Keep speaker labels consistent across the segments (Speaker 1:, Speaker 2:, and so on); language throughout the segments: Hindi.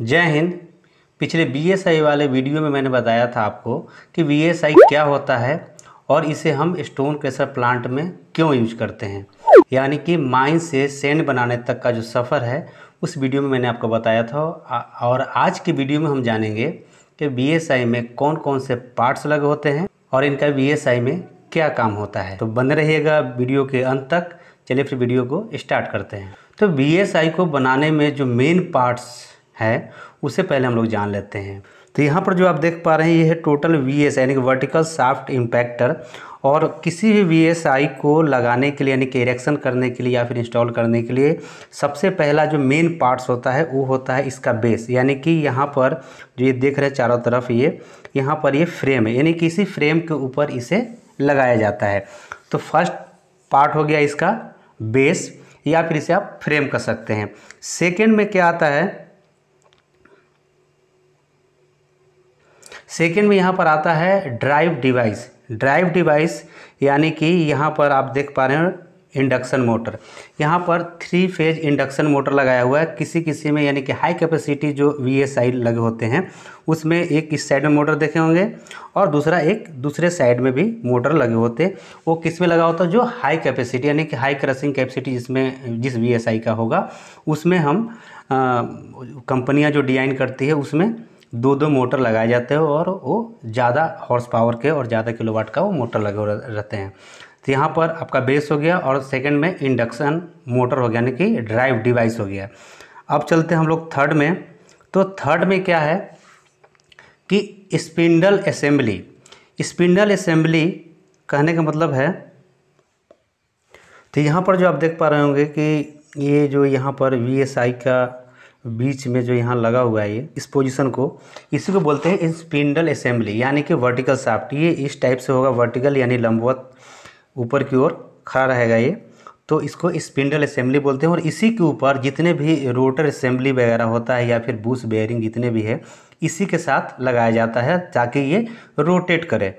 Speaker 1: जय हिंद पिछले बी वाले वीडियो में मैंने बताया था आपको कि बी क्या होता है और इसे हम स्टोन क्रेशर प्लांट में क्यों यूज करते हैं यानी कि माइन से सेंड बनाने तक का जो सफ़र है उस वीडियो में मैंने आपको बताया था और आज की वीडियो में हम जानेंगे कि बी में कौन कौन से पार्ट्स लगे होते हैं और इनका बी में क्या काम होता है तो बंद रहिएगा वीडियो के अंत तक चलिए फिर वीडियो को स्टार्ट करते हैं तो बी को बनाने में जो मेन पार्ट्स है उसे पहले हम लोग जान लेते हैं तो यहाँ पर जो आप देख पा रहे हैं ये है टोटल वी एस यानी कि वर्टिकल साफ्ट इम्पैक्टर और किसी भी वी एस आई को लगाने के लिए यानी कि इरेक्शन करने के लिए या फिर इंस्टॉल करने के लिए सबसे पहला जो मेन पार्ट्स होता है वो होता है इसका बेस यानी कि यहाँ पर जो ये देख रहे हैं चारों तरफ ये यहाँ पर ये फ्रेम है यानी कि इसी फ्रेम के ऊपर इसे लगाया जाता है तो फर्स्ट पार्ट हो गया इसका बेस या फिर इसे आप फ्रेम कर सकते हैं सेकेंड में क्या आता है सेकेंड में यहाँ पर आता है ड्राइव डिवाइस ड्राइव डिवाइस यानी कि यहाँ पर आप देख पा रहे हैं इंडक्शन मोटर यहाँ पर थ्री फेज इंडक्शन मोटर लगाया हुआ है किसी किसी में यानी कि हाई कैपेसिटी जो वी एस आई लगे होते हैं उसमें एक इस साइड में मोटर देखे होंगे और दूसरा एक दूसरे साइड में भी मोटर लगे होते वो किस में लगा होता है जो हाई कैपेसिटी यानी कि हाई क्रसिंग कैपेसिटी जिसमें जिस वी एस आई का होगा उसमें हम कंपनियाँ जो डिजाइन करती है उसमें दो दो मोटर लगाए जाते हैं और वो ज़्यादा हॉर्स पावर के और ज़्यादा किलोवाट का वो मोटर लगे रहते हैं तो यहाँ पर आपका बेस हो गया और सेकेंड में इंडक्शन मोटर हो गया यानी कि ड्राइव डिवाइस हो गया अब चलते हैं हम लोग थर्ड में तो थर्ड में क्या है कि स्पिंडल असेंबली स्पिंडल असेंबली कहने का मतलब है तो यहाँ पर जो आप देख पा रहे होंगे कि ये जो यहाँ पर वी का बीच में जो यहाँ लगा हुआ है ये इस पोजीशन को इसी को बोलते हैं स्पिंडल असेंबली यानी कि वर्टिकल साफ्ट ये इस टाइप से होगा वर्टिकल यानी लंबवत ऊपर की ओर खड़ा रहेगा ये तो इसको स्पिंडल असेंबली बोलते हैं और इसी के ऊपर जितने भी रोटर असेंबली वगैरह होता है या फिर बूस बेयरिंग जितने भी है इसी के साथ लगाया जाता है ताकि ये रोटेट करे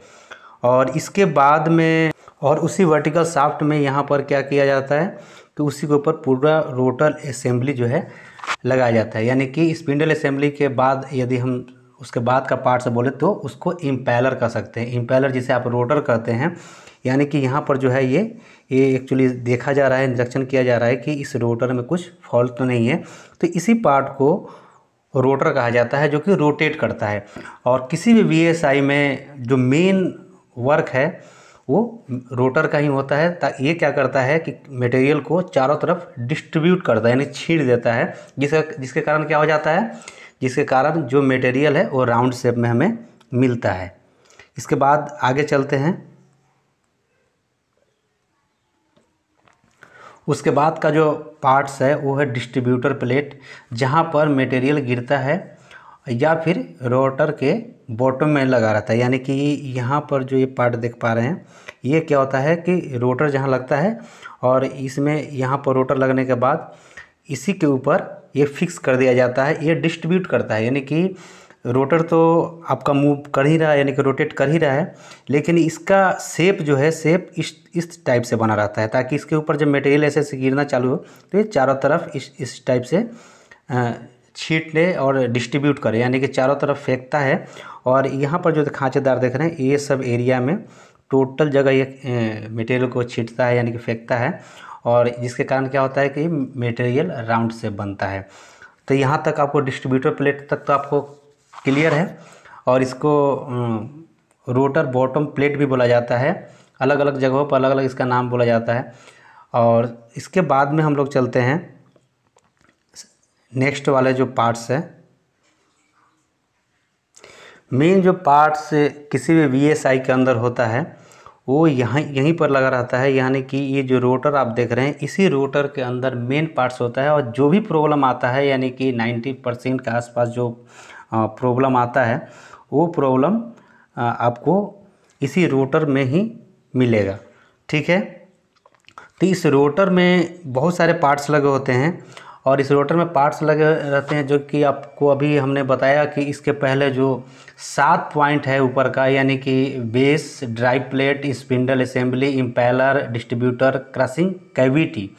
Speaker 1: और इसके बाद में और उसी वर्टिकल साफ्ट में यहाँ पर क्या किया जाता है कि उसी के ऊपर पूरा रोटर असेंबली जो है लगाया जाता है यानी कि स्पिंडल असेंबली के बाद यदि हम उसके बाद का पार्ट से बोले तो उसको इम्पैलर कह सकते हैं इम्पैलर जिसे आप रोटर कहते हैं यानी कि यहाँ पर जो है ये ये एक्चुअली देखा जा रहा है इंजेक्शन किया जा रहा है कि इस रोटर में कुछ फॉल्ट तो नहीं है तो इसी पार्ट को रोटर कहा जाता है जो कि रोटेट करता है और किसी भी वी में जो मेन वर्क है वो रोटर का ही होता है ये क्या करता है कि मटेरियल को चारों तरफ डिस्ट्रीब्यूट करता है यानी छीड़ देता है जिसका जिसके कारण क्या हो जाता है जिसके कारण जो मटेरियल है वो राउंड शेप में हमें मिलता है इसके बाद आगे चलते हैं उसके बाद का जो पार्ट्स है वो है डिस्ट्रीब्यूटर प्लेट जहाँ पर मटेरियल गिरता है या फिर रोटर के बॉटम में लगा रहता है यानी कि यहाँ पर जो ये पार्ट देख पा रहे हैं ये क्या होता है कि रोटर जहाँ लगता है और इसमें यहाँ पर रोटर लगने के बाद इसी के ऊपर ये फिक्स कर दिया जाता है ये डिस्ट्रीब्यूट करता है यानी कि रोटर तो आपका मूव कर ही रहा है यानी कि रोटेट कर ही रहा है लेकिन इसका सेप जो है सेप इस इस टाइप से बना रहता है ताकि इसके ऊपर जब मटेरियल ऐसे ऐसे गिरना चालू हो तो ये चारों तरफ इस इस टाइप से आ, छीट ले और डिस्ट्रीब्यूट करे यानी कि चारों तरफ फेंकता है और यहाँ पर जो खांचेदार देख रहे हैं ये सब एरिया में टोटल जगह ये मटेरियल को छीटता है यानी कि फेंकता है और जिसके कारण क्या होता है कि मटेरियल राउंड से बनता है तो यहाँ तक आपको डिस्ट्रीब्यूटर प्लेट तक तो आपको क्लियर है और इसको रोटर बॉटम प्लेट भी बोला जाता है अलग अलग जगहों पर अलग अलग इसका नाम बोला जाता है और इसके बाद में हम लोग चलते हैं नेक्स्ट वाले जो पार्ट्स है मेन जो पार्ट्स किसी भी वीएसआई के अंदर होता है वो यहाँ यहीं पर लगा रहता है यानी कि ये जो रोटर आप देख रहे हैं इसी रोटर के अंदर मेन पार्ट्स होता है और जो भी प्रॉब्लम आता है यानी कि 90 परसेंट के आसपास जो प्रॉब्लम आता है वो प्रॉब्लम आपको इसी रोटर में ही मिलेगा ठीक है तो इस रोटर में बहुत सारे पार्ट्स लगे होते हैं और इस रोटर में पार्ट्स लगे रहते हैं जो कि आपको अभी हमने बताया कि इसके पहले जो सात पॉइंट है ऊपर का यानी कि base drive plate spindle assembly impeller distributor crushing cavity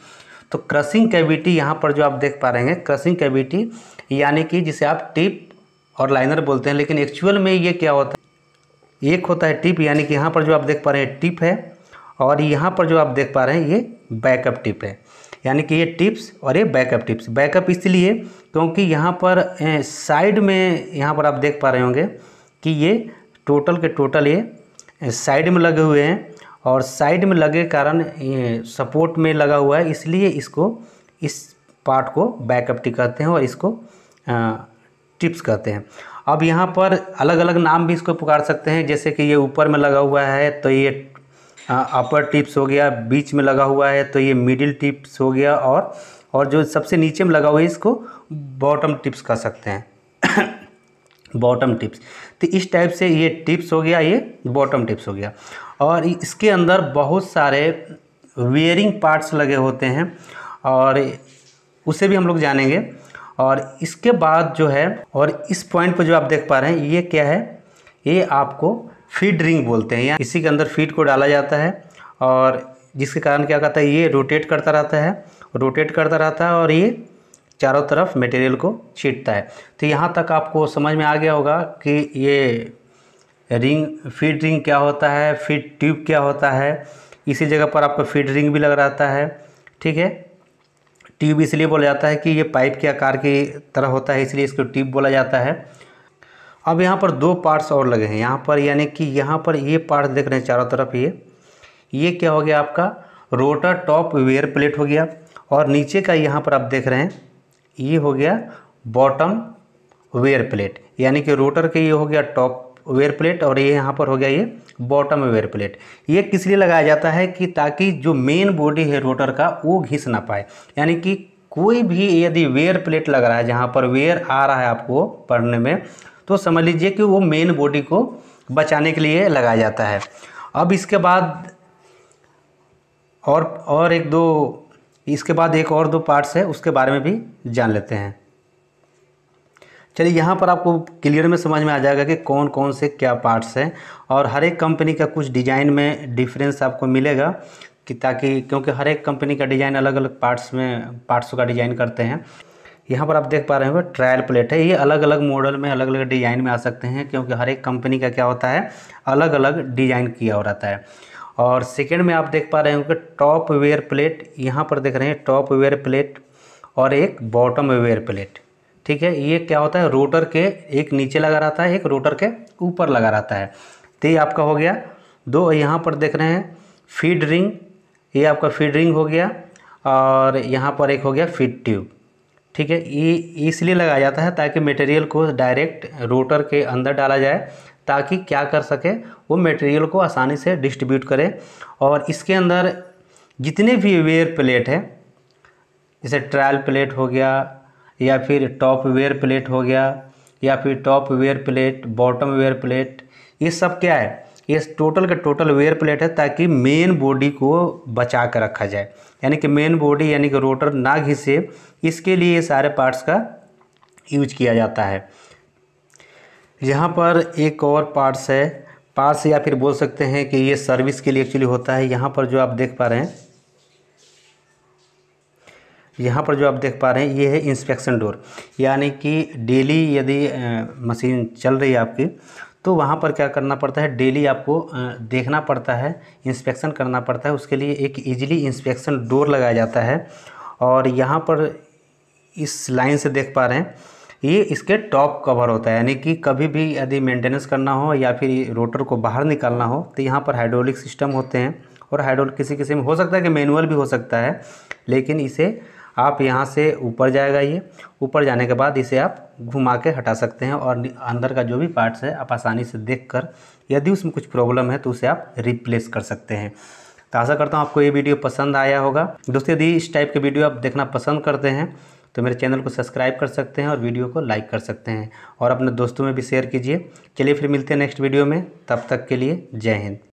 Speaker 1: तो क्रसिंग कैविटी यहाँ पर जो आप देख पा रहे हैं क्रसिंग कैविटी यानी कि जिसे आप टिप और लाइनर बोलते हैं लेकिन एक्चुअल में ये क्या होता है एक होता है टिप यानी कि यहाँ पर जो आप देख पा रहे हैं टिप है और यहाँ पर जो आप देख पा रहे हैं ये बैकअप टिप है यानी कि ये टिप्स और ये बैकअप टिप्स बैकअप इसलिए क्योंकि यहाँ पर साइड में यहाँ पर आप देख पा रहे होंगे कि ये टोटल के टोटल ये साइड में लगे हुए हैं और साइड में लगे कारण ये सपोर्ट में लगा हुआ है इसलिए इसको इस पार्ट को बैकअप टिप कहते हैं और इसको टिप्स कहते हैं अब यहाँ पर अलग अलग नाम भी इसको पुकार सकते हैं जैसे कि ये ऊपर में लगा हुआ है तो ये अपर हाँ, टिप्स हो गया बीच में लगा हुआ है तो ये मिडिल टिप्स हो गया और और जो सबसे नीचे में लगा हुआ है इसको बॉटम टिप्स कह सकते हैं बॉटम टिप्स तो इस टाइप से ये टिप्स हो गया ये बॉटम टिप्स हो गया और इसके अंदर बहुत सारे वेयरिंग पार्ट्स लगे होते हैं और उसे भी हम लोग जानेंगे और इसके बाद जो है और इस पॉइंट पर जो आप देख पा रहे हैं ये क्या है ये आपको फीड रिंग बोलते हैं या इसी के अंदर फीड को डाला जाता है और जिसके कारण क्या कहता है ये रोटेट करता रहता है रोटेट करता रहता है और ये चारों तरफ मटेरियल को छीटता है तो यहाँ तक आपको समझ में आ गया होगा कि ये रिंग फीड रिंग क्या होता है फीड ट्यूब क्या होता है इसी जगह पर आपको फीड रिंग भी लग रहता है ठीक है ट्यूब इसलिए बोला जाता है कि ये पाइप के आकार की तरह होता है इसलिए इसको ट्यूब बोला जाता है अब यहाँ पर दो पार्ट्स और लगे हैं यहाँ पर यानी कि यहाँ पर ये पार्ट देख रहे हैं चारों तरफ ये ये क्या हो गया आपका रोटर टॉप वेयर प्लेट हो गया और नीचे का यहाँ पर आप देख रहे हैं ये हो गया बॉटम वेयर प्लेट यानी कि रोटर के ये हो गया टॉप वेयर प्लेट और ये यहाँ पर हो गया ये बॉटम वेयर प्लेट ये किस लिए लगाया जाता है कि ताकि जो मेन बॉडी है रोटर का वो घिस ना पाए यानी कि कोई भी यदि वेयर प्लेट लग रहा है जहाँ पर वेयर आ रहा है आपको पढ़ने में तो समझ लीजिए कि वो मेन बॉडी को बचाने के लिए लगाया जाता है अब इसके बाद और और एक दो इसके बाद एक और दो पार्ट्स है उसके बारे में भी जान लेते हैं चलिए यहाँ पर आपको क्लियर में समझ में आ जाएगा कि कौन कौन से क्या पार्ट्स हैं और हर एक कंपनी का कुछ डिज़ाइन में डिफरेंस आपको मिलेगा कि ताकि क्योंकि हर एक कंपनी का डिज़ाइन अलग अलग पार्ट्स में पार्ट्स का डिज़ाइन करते हैं यहाँ पर आप देख पा रहे हो ट्रायल प्लेट है ये अलग अलग मॉडल में अलग अलग डिज़ाइन में आ सकते हैं क्योंकि हर एक कंपनी का क्या होता है अलग अलग डिज़ाइन किया हो रहता है और सेकेंड में आप देख पा रहे हो कि टॉप वेयर प्लेट यहाँ पर देख रहे हैं टॉप वेयर प्लेट और एक बॉटम वेयर प्लेट ठीक है ये क्या होता है रोटर के एक नीचे लगा रहता है एक रोटर के ऊपर लगा रहता है तो ये आपका हो गया दो यहाँ पर देख रहे हैं फीड रिंग ये आपका फीड रिंग हो गया और यहाँ पर एक हो गया फीड ट्यूब ठीक है ये इसलिए लगाया जाता है ताकि मटेरियल को डायरेक्ट रोटर के अंदर डाला जाए ताकि क्या कर सके वो मटेरियल को आसानी से डिस्ट्रीब्यूट करे और इसके अंदर जितने भी वेयर प्लेट है जैसे ट्रायल प्लेट हो गया या फिर टॉप वेयर प्लेट हो गया या फिर top wear plate bottom wear plate ये सब क्या है ये टोटल का टोटल वेयर प्लेट है ताकि मेन बॉडी को बचा कर रखा जाए यानी कि मेन बॉडी यानी कि रोटर ना घिसे इसके लिए सारे पार्ट्स का यूज किया जाता है यहाँ पर एक और पार्ट्स है पार्ट्स या फिर बोल सकते हैं कि ये सर्विस के लिए एक्चुअली होता है यहाँ पर जो आप देख पा रहे हैं यहाँ पर जो आप देख पा रहे हैं ये है इंस्पेक्शन डोर यानी कि डेली यदि मशीन चल रही है आपकी तो वहाँ पर क्या करना पड़ता है डेली आपको देखना पड़ता है इंस्पेक्शन करना पड़ता है उसके लिए एक ईजिली इंस्पेक्शन डोर लगाया जाता है और यहाँ पर इस लाइन से देख पा रहे हैं ये इसके टॉप कवर होता है यानी कि कभी भी यदि मेंटेनेंस करना हो या फिर रोटर को बाहर निकालना हो तो यहाँ पर हाइड्रोलिक सिस्टम होते हैं और हाइड्रोलिक किसी किसी में हो सकता है कि मैनुअल भी हो सकता है लेकिन इसे आप यहाँ से ऊपर जाएगा ये ऊपर जाने के बाद इसे आप घुमा के हटा सकते हैं और अंदर का जो भी पार्ट्स है आप आसानी से देख कर यदि उसमें कुछ प्रॉब्लम है तो उसे आप रिप्लेस कर सकते हैं तो आशा करता हूँ आपको ये वीडियो पसंद आया होगा दोस्तों यदि इस टाइप के वीडियो आप देखना पसंद करते हैं तो मेरे चैनल को सब्सक्राइब कर सकते हैं और वीडियो को लाइक कर सकते हैं और अपने दोस्तों में भी शेयर कीजिए चलिए फिर मिलते हैं नेक्स्ट वीडियो में तब तक के लिए जय हिंद